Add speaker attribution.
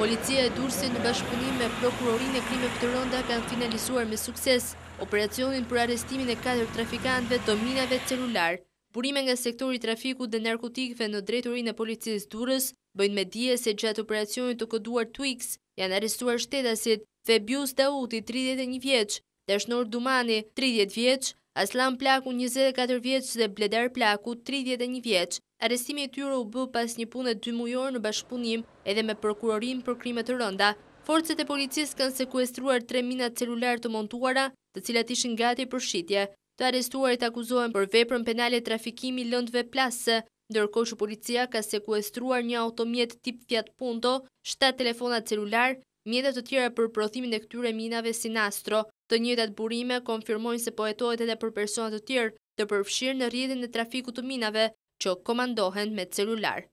Speaker 1: Policia e Durësi në bashkëpunim me Prokurorin e Krimi të rënda kanë finalizuar me sukses operacionin për arestimin e 4 trafikantve të minave celular. Burime nga sektori trafiku dhe narkotikve në drejturin e policisë Durës bëjnë me dje se gjatë operacionin të këduar Twix janë arestuar shtetasit Febius Dauti, 31 vjeq, Dashnor Dumani, 30 vjeq, Aslan Plaku, 24 vjeq dhe Bledar Plaku, 31 vjeq. Arestimi i tyre u bë pas një pune 2 mujor në bashkëpunim edhe me prokurorin për krimet të rënda. Forcet e policisë kanë sekuestruar 3 minat celular të montuara të cilat ishin gati për shqitje. Të arestuarit akuzohen për veprën penale trafikimi lëndve plasë, ndërko që policia ka sekuestruar një automjet tip Fiat Punto, 7 telefonat celular, mjetët të tjera për prothimin e këtyre minave si nastro. Të atë burime konfirmojnë se pojetohet edhe për personat të tjerë të përfshirë në rjedin e trafiku të minave, që komandohen me celular.